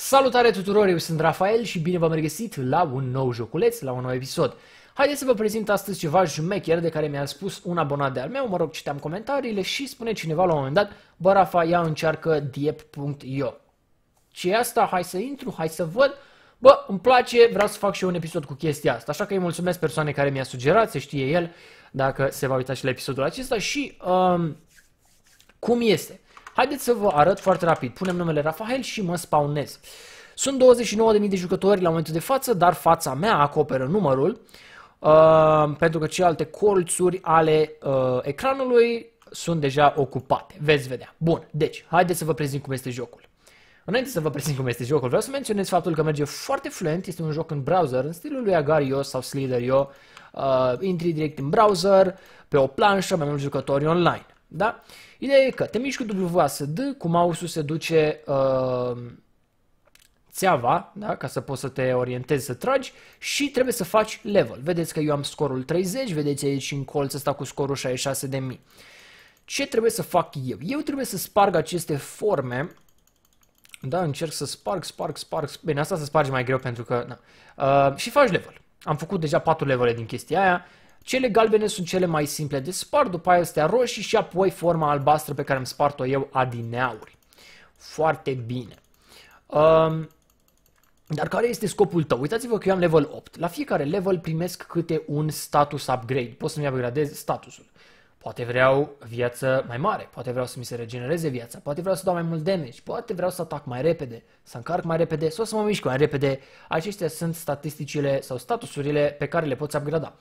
Salutare tuturor, eu sunt Rafael și bine v-am regăsit la un nou joculeț, la un nou episod. Haideți să vă prezint astăzi ceva jumecher de care mi-a spus un abonat de-al meu, mă rog, citeam comentariile și spune cineva la un moment dat, bă Rafa, ia încearcă diep.io. ce asta? Hai să intru, hai să văd. Bă, îmi place, vreau să fac și eu un episod cu chestia asta, așa că îi mulțumesc persoanei care mi-a sugerat, se știe el, dacă se va uita și la episodul acesta și um, cum este? Haideți să vă arăt foarte rapid. Punem numele Rafael și mă spawnez. Sunt 29.000 de jucători la momentul de față, dar fața mea acoperă numărul, uh, pentru că celelalte colțuri ale uh, ecranului sunt deja ocupate. Veți vedea. Bun, deci, haideți să vă prezint cum este jocul. Înainte să vă prezint cum este jocul, vreau să menționez faptul că merge foarte fluent, este un joc în browser, în stilul lui Agario sau Slither.io. Uh, intri direct în browser, pe o planșă, mai mulți jucători online. Da? Uh, Ideea e că te miști cu WASD, cu mouse-ul se duce uh, țeava, da? ca să poți să te orientezi, să tragi și trebuie să faci level. Vedeți că eu am scorul 30, vedeți aici în colț ăsta cu scorul 66.000. Ce trebuie să fac eu? Eu trebuie să sparg aceste forme da, încerc să sparg, sparg, sparg. Bine, asta se sparge mai greu pentru că... da. Uh, și faci level. Am făcut deja patru levele din chestia aia. Cele galbene sunt cele mai simple de spart, după aia astea roșii și apoi forma albastră pe care am spart-o eu adineauri. Foarte bine. Um, dar care este scopul tău? Uitați-vă că eu am level 8. La fiecare level primesc câte un status upgrade. Pot să-mi upgradez statusul. Poate vreau viață mai mare, poate vreau să mi se regenereze viața, poate vreau să dau mai mult damage, poate vreau să atac mai repede, să încarc mai repede sau să mă mișc mai repede. Acestea sunt statisticile sau statusurile pe care le poți upgrada.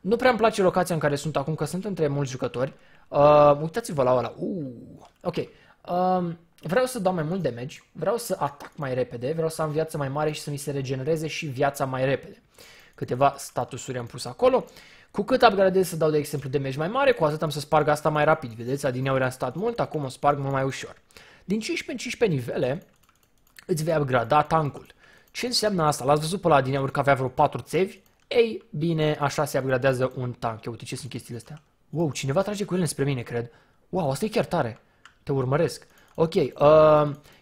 Nu prea îmi place locația în care sunt acum, că sunt între mulți jucători. Uh, uitați-vă la ăla. Uh. Ok. Uh, vreau să dau mai mult damage, vreau să atac mai repede, vreau să am viață mai mare și să mi se regenereze și viața mai repede. Câteva statusuri am pus acolo. Cu cât upgradez să dau, de exemplu, damage mai mare, cu atât am să sparg asta mai rapid. Vedeți, adineauri am stat mult, acum o sparg mult mai ușor. Din 15 în 15 nivele îți vei upgrada tankul. Ce înseamnă asta? L-ați văzut pe la adineauri că avea vreo 4 țevi? Ei bine, așa se upgradează un tank. uite ce sunt chestiile astea. Wow, cineva trage cu el spre mine, cred. Wow, asta e chiar tare. Te urmăresc. Ok, uh,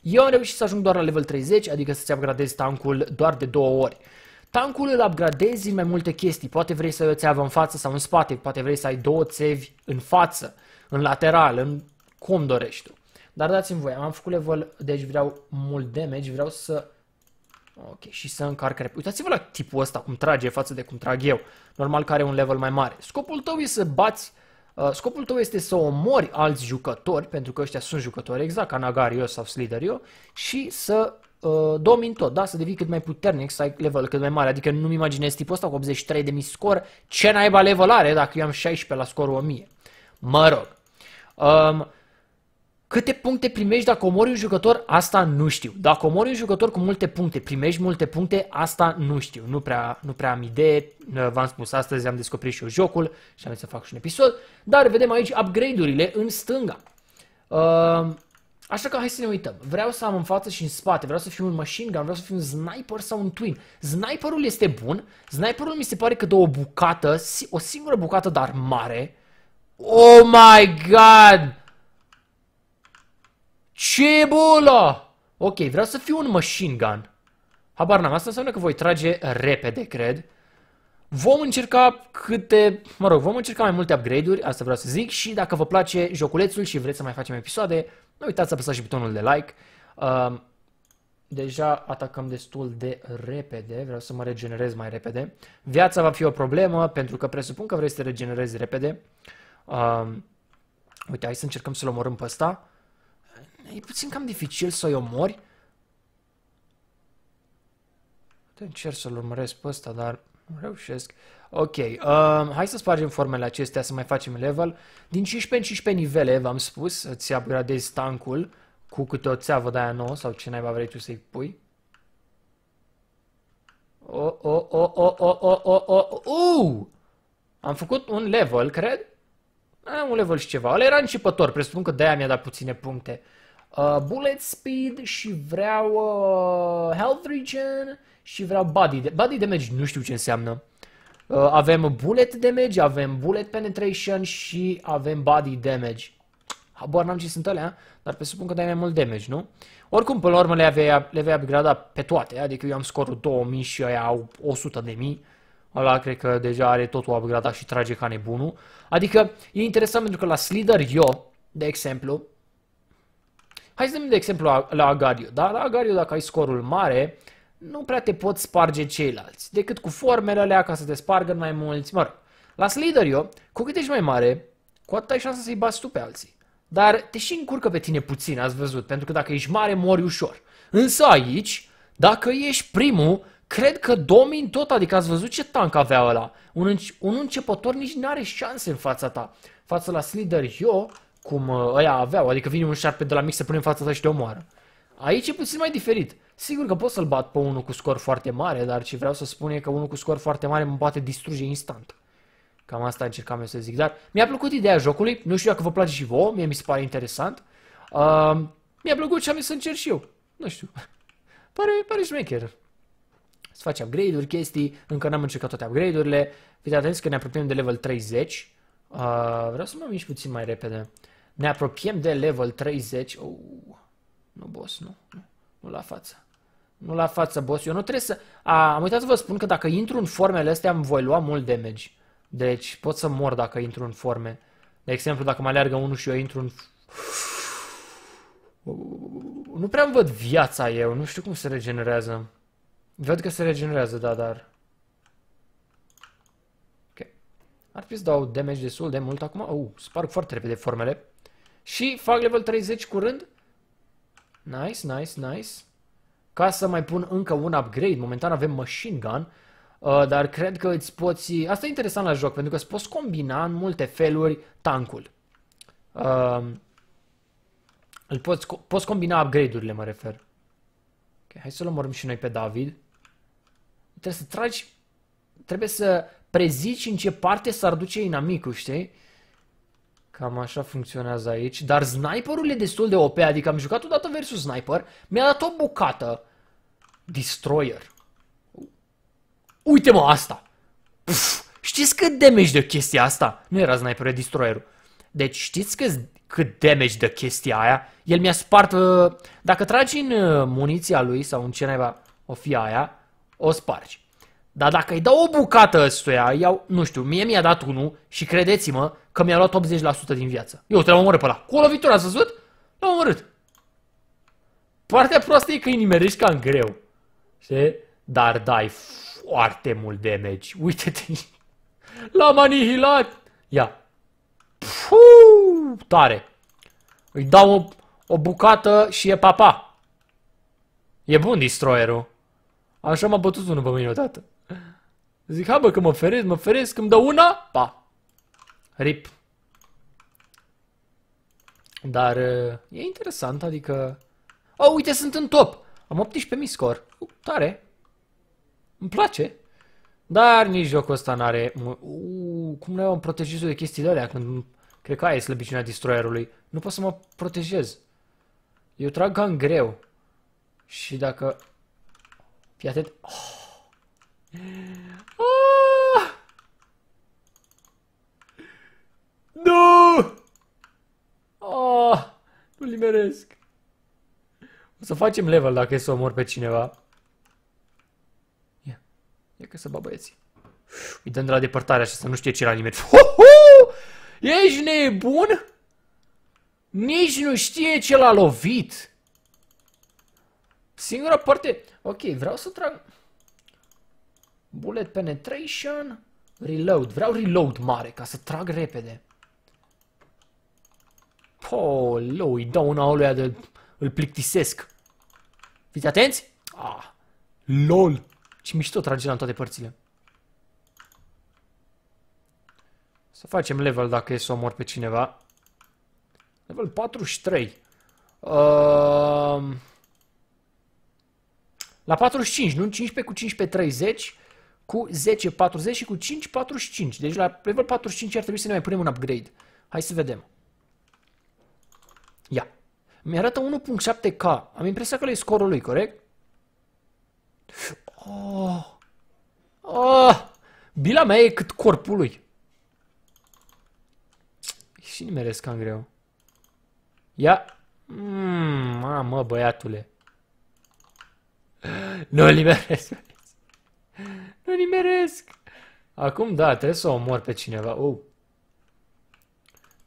eu am reușit să ajung doar la level 30, adică să-ți upgradezi tankul doar de două ori. Tankul îl upgradezi în mai multe chestii. Poate vrei să o țeavă în față sau în spate, poate vrei să ai două țevi în față, în lateral, în cum dorești tu. Dar dați-mi voie, am făcut level, deci vreau mult damage, vreau să Ok, și să încarc repede. Uitați-vă la tipul ăsta cum trage față de cum trag eu. Normal că are un level mai mare. Scopul tău este să bați Uh, scopul tău este să omori alți jucători, pentru că ăștia sunt jucători, exact ca Nagario sau Sliderio, și să uh, domini tot, da? să devii cât mai puternic, să ai level cât mai mare. Adică nu-mi imaginez tipul ăsta cu 83 de mii scor, ce naiba level are dacă eu am 16 la scorul 1000. Mă rog. Um, Câte puncte primești dacă omori un jucător? Asta nu știu. Dacă omori un jucător cu multe puncte, primești multe puncte? Asta nu știu. Nu prea, nu prea am idee. V-am spus, astăzi am descoperit și eu jocul și am să fac și un episod. Dar vedem aici upgrade-urile în stânga. Ehm, așa că hai să ne uităm. Vreau să am în față și în spate, vreau să fiu un machine gun, vreau să fiu un sniper sau un twin. Sniperul este bun, sniperul mi se pare că dă o bucată, o singură bucată, dar mare. Oh my god! Ce bula! Ok, vreau să fiu un machine gun. Habar n-am, asta înseamnă că voi trage repede, cred. Vom încerca câte, mă rog, vom încerca mai multe upgrade-uri, asta vreau să zic, și dacă vă place joculețul și vreți să mai facem episoade, nu uitați să apăsați și butonul de like. Uh, deja atacăm destul de repede, vreau să mă regenerez mai repede. Viața va fi o problemă, pentru că presupun că vrei să te regenerezi repede. Uh, uite, hai să încercăm să-l omorâm pe ăsta. E puțin cam dificil să-i omori. Te încerc să-l urmăresc pe ăsta, dar nu reușesc. Ok, uh, hai să spargem formele acestea, să mai facem level. Din 15 în 15 nivele, v-am spus, îți upgradezi tankul cu câte o țeavă de aia nouă sau ce naiba vrei tu să-i pui. O, o, o, o, o, o, o, o, o, Am făcut un level, cred. A, un level și ceva. Ăla era începător, presupun că de-aia mi-a dat puține puncte uh, Bullet Speed și vreau uh, Health Regen și vreau Body, de da- body Damage, nu știu ce înseamnă. Uh, avem Bullet Damage, avem Bullet Penetration și avem Body Damage. Habar n-am ce sunt alea, dar presupun că dai mai mult damage, nu? Oricum, până la urmă, le vei, le vei upgrada pe toate, adică eu am scorul 2000 și aia au 100 de mii. Ăla cred că deja are totul upgradat și trage ca nebunul. Adică e interesant pentru că la Slither eu, de exemplu, Hai să ne de exemplu la, Agario. Agariu. Da? La Agariu, dacă ai scorul mare, nu prea te pot sparge ceilalți, decât cu formele alea ca să te spargă mai mulți. Mă rog, la Slider eu, cu cât ești mai mare, cu atât ai șansa să-i bați tu pe alții. Dar te și încurcă pe tine puțin, ați văzut, pentru că dacă ești mare, mori ușor. Însă aici, dacă ești primul, cred că domini tot, adică ați văzut ce tank avea ăla. Un, înce- un începător nici nu are șanse în fața ta. Față la Slider eu, cum uh, ăia aveau, adică vine un șarpe de la mic, să pune în fața ta și te omoară. Aici e puțin mai diferit. Sigur că pot să-l bat pe unul cu scor foarte mare, dar ce vreau să spun e că unul cu scor foarte mare mă poate distruge instant. Cam asta încercam eu să zic, dar mi-a plăcut ideea jocului, nu știu dacă vă place și vouă, mie mi se pare interesant. Uh, mi-a plăcut și am să încerc și eu. Nu știu. Pare, pare șmecher. Să faci upgrade-uri, chestii, încă n-am încercat toate upgrade-urile. Fiți atenți că ne apropiem de level 30. Uh, vreau să mă mișc puțin mai repede. Uh, ne apropiem de level 30. Oh, nu, boss, nu. Nu, nu la față. Nu la față, boss. Eu nu trebuie să... A, am uitat să vă spun că dacă intru în formele astea, îmi voi lua mult damage. Deci pot să mor dacă intru în forme. De exemplu, dacă mă aleargă unul și eu intru în... Nu prea văd viața eu, nu știu cum se regenerează. Văd că se regenerează, da, dar... Ok. Ar fi să dau damage destul de mult acum. Oh, sparg foarte repede formele. Și fac level 30 curând. Nice, nice, nice. Ca să mai pun încă un upgrade. Momentan avem machine gun. Uh, dar cred că îți poți... Asta e interesant la joc, pentru că îți poți combina în multe feluri tankul. Uh, um, îl poți, poți combina upgrade-urile, mă refer. Okay, hai să-l omorâm și noi pe David. Trebuie să tragi... Trebuie să prezici în ce parte s-ar duce inamicul, știi? Cam așa funcționează aici. Dar sniperul e destul de OP, adică am jucat odată versus sniper, mi-a dat o bucată. Destroyer. Uite mă asta! Pf, știți cât damage de chestia asta? Nu era sniper, e destroyerul. Deci știți cât, cât damage de chestia aia? El mi-a spart... Uh, dacă tragi în uh, muniția lui sau în ce naiba o fi aia, o spargi. Dar dacă îi dau o bucată ăstuia, iau, nu știu, mie mi-a dat unul și credeți-mă că mi-a luat 80% din viață. Eu te-am omorât pe ăla. Cu o lovitură, ați văzut? L-am omorât. Partea proastă e că îi nimerești ca în greu. Știi? Dar dai foarte mult damage. Uite-te. L-am anihilat. Ia. Puuu, tare. Îi dau o, o bucată și e papa. E bun destroyerul. Așa m-a bătut unul pe mine odată. Zic, ha bă, că mă feresc, mă feresc, îmi dă una, pa. Rip. Dar e interesant, adică... Oh, uite, sunt în top! Am 18.000 scor. Uh, tare. Îmi place. Dar nici jocul ăsta n-are... Uh, cum ne-am protejit de chestii de alea când... Cred că aia e slăbiciunea destroyerului. Nu pot să mă protejez. Eu trag în greu. Și dacă... Fii atent... Oh. doresc. O să facem level dacă e să omor pe cineva. Ia, ia că să bă băieții. Îi dăm de la depărtare așa să nu știe ce era nimeni. Ho, ho! Ești nebun? Nici nu știe ce l-a lovit. Singura parte... Ok, vreau să trag... Bullet penetration... Reload. Vreau reload mare ca să trag repede. Polo, îi dau una aluia de... Îl plictisesc. Fiți atenți? Ah, LOL! Ce mișto trage la toate părțile. Să facem level dacă e să omor pe cineva. Level 43. Uh, ehm, la 45, nu? 15 cu 15, 30 cu 10, 40 și cu 5, 45. Deci la level 45 ar trebui să ne mai punem un upgrade. Hai să vedem. Ia. Mi-arată 1.7K. Am impresia că e scorul lui, corect? Oh. Oh. Bila mea e cât corpul lui. Și nimeresc cam greu. Ia. Mm, mamă, băiatule. Nu nimeresc. Nu nimeresc. Acum, da, trebuie să omor pe cineva. Oh.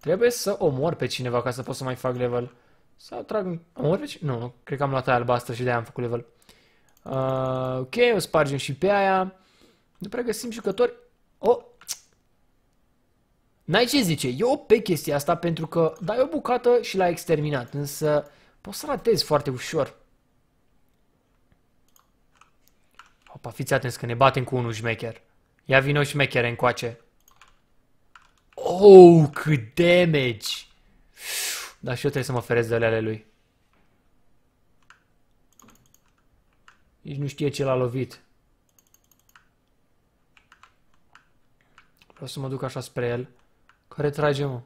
Trebuie să omor pe cineva ca să pot să mai fac level. Sau trag... Omor pe cineva? Nu, nu. Cred că am luat aia albastră și de-aia am făcut level. Uh, ok, o spargem și pe aia. Nu prea găsim jucători. Oh! N-ai ce zice. Eu pe chestia asta pentru că dai o bucată și l-ai exterminat. Însă poți să ratezi foarte ușor. Opa, fiți atenți că ne batem cu unul șmecher. Ia vino șmechere încoace. Oh, cât damage! Dar și eu trebuie să mă ferez de alea ale lui. Nici nu știe ce l-a lovit. Vreau să mă duc așa spre el. Care trage, mă?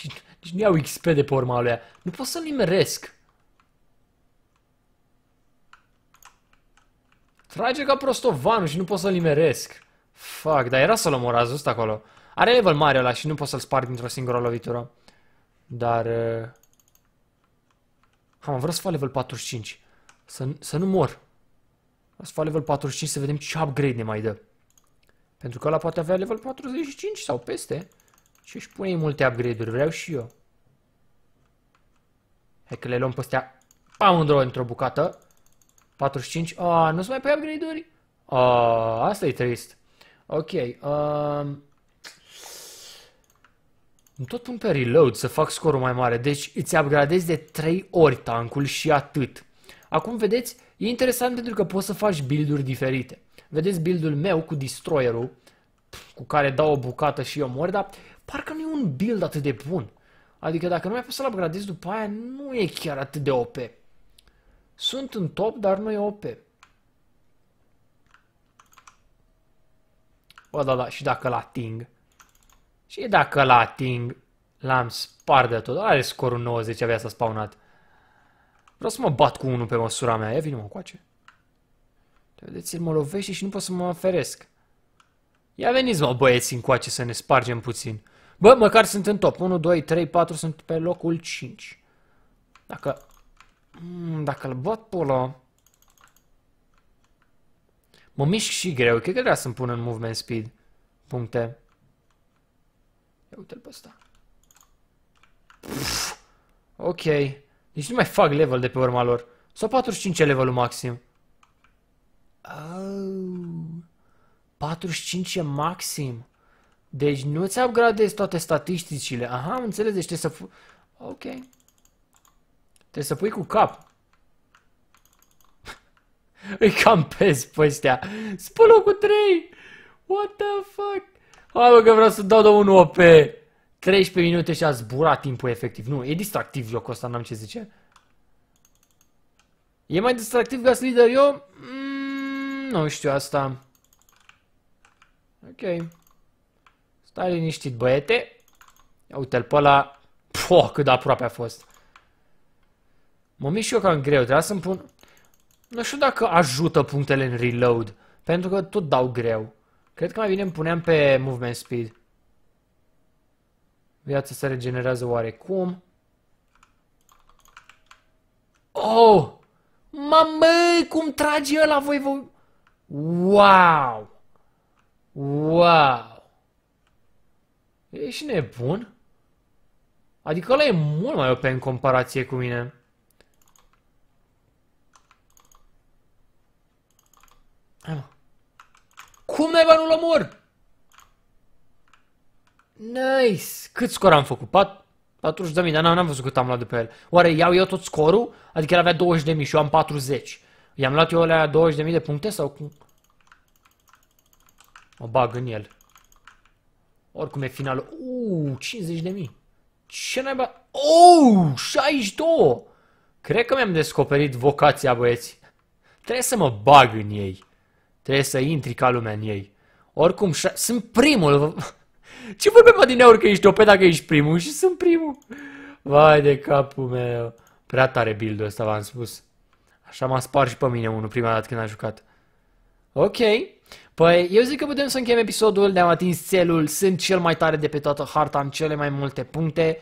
Și nici nu iau XP de pe urma lui. Nu pot să-l nimeresc. Trage ca prostovanul și nu pot să-l nimeresc. Fuck, dar era să-l omor, a acolo. Are level mare ăla și nu pot să-l sparg dintr-o singură lovitură. Dar... Uh... Am vrut să fac level 45. Să, să nu mor. Vreau să fac level 45 să vedem ce upgrade ne mai dă. Pentru că ăla poate avea level 45 sau peste. Și își pune multe upgrade-uri. Vreau și eu. Hai că le luăm pe astea amândouă într-o bucată. 45. Oh, nu se mai pe upgrade-uri? A, ah, asta e trist. Ok. Um... Tot pun pe reload să fac scorul mai mare. Deci îți upgradezi de 3 ori tankul și atât. Acum vedeți, e interesant pentru că poți să faci build-uri diferite. Vedeți build-ul meu cu destroyer-ul, cu care dau o bucată și eu mor, dar parcă nu e un build atât de bun. Adică dacă nu mai poți să-l upgradezi după aia, nu e chiar atât de OP. Sunt în top, dar nu e OP. Bă, da, da, și dacă la ating. Și dacă la ating, l-am spart de tot. Are scorul 90, avea asta spawnat. Vreau să mă bat cu unul pe măsura mea. Ia vine, mă coace. Te vedeți, el mă lovește și nu pot să mă feresc. Ia veniți mă băieți încoace să ne spargem puțin. Bă, măcar sunt în top. 1, 2, 3, 4, sunt pe locul 5. Dacă... Mm, dacă l bat polo... Mă mișc și greu, cred că trebuie să-mi pun în movement speed puncte. Ia uite-l pe ăsta. ok. Deci nu mai fac level de pe urma lor. Sau 45 levelul maxim. Oh, 45 e maxim. Deci nu ți upgradezi toate statisticile. Aha, înțeles, deci trebuie să... Ok. Trebuie să pui cu cap. Îi campez pe ăstea. Spălă cu 3! What the fuck? Hai bă că vreau să dau de un OP. 13 minute și a zburat timpul efectiv. Nu, e distractiv jocul ăsta, n-am ce zice. E mai distractiv Gas Leader? Eu mm, nu știu asta. Ok. Stai liniștit, băiete. Ia uite-l pe ăla. Poh, cât de aproape a fost. Mă mișc eu cam greu, trebuia să-mi pun... Nu știu dacă ajută punctele în reload, pentru că tot dau greu. Cred că mai bine îmi puneam pe movement speed. Viața se regenerează oarecum. Oh! Mamă, cum trage ăla voi voi... Wow! Wow! Ești nebun? Adică ăla e mult mai open în comparație cu mine. Hai mă. Cum naiba nu-l omor? Nice! Cât scor am făcut? Pat 40 de mii, dar n-am văzut cât am luat de pe el. Oare iau eu tot scorul? Adică el avea 20 de mii și eu am 40. I-am luat eu alea 20 de mii de puncte sau cum? Mă bag în el. Oricum e finalul. Uuu, 50 de mii. Ce n-ai naiba? Uuu, 62! Cred că mi-am descoperit vocația, băieți. Trebuie să mă bag în ei. Trebuie să intri ca lumea în ei. Oricum, sunt primul. Ce vorbim adineauri că ești OP dacă ești primul? Și sunt primul. Vai de capul meu. Prea tare build-ul ăsta, v-am spus. Așa m-a spart și pe mine unul prima dată când am jucat. Ok. Păi, eu zic că putem să încheiem episodul, ne-am atins țelul, sunt cel mai tare de pe toată harta, am cele mai multe puncte.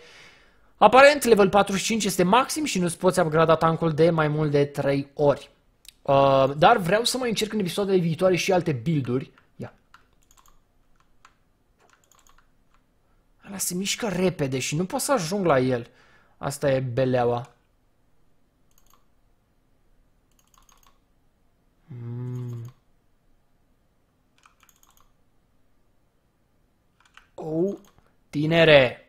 Aparent, level 45 este maxim și nu-ți poți upgrada tankul de mai mult de 3 ori. Uh, dar vreau să mai încerc în episoadele viitoare și alte build-uri. Ia. Ala se mișcă repede și nu pot să ajung la el. Asta e beleaua. Mm. Oh, tinere!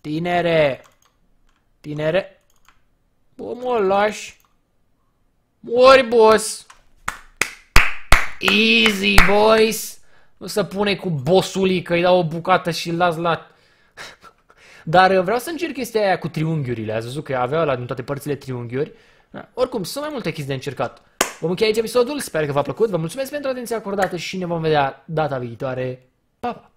Tinere! Tinere! mă, lași! Mori, boss! Easy, boys! Nu se pune cu bosulii că îi dau o bucată și îl las la... Dar uh, vreau să încerc chestia aia cu triunghiurile. Ați văzut că avea la din toate părțile triunghiuri. Da. Oricum, sunt mai multe chestii de încercat. Vom încheia aici episodul, sper că v-a plăcut, vă mulțumesc pentru atenția acordată și ne vom vedea data viitoare. Pa, pa!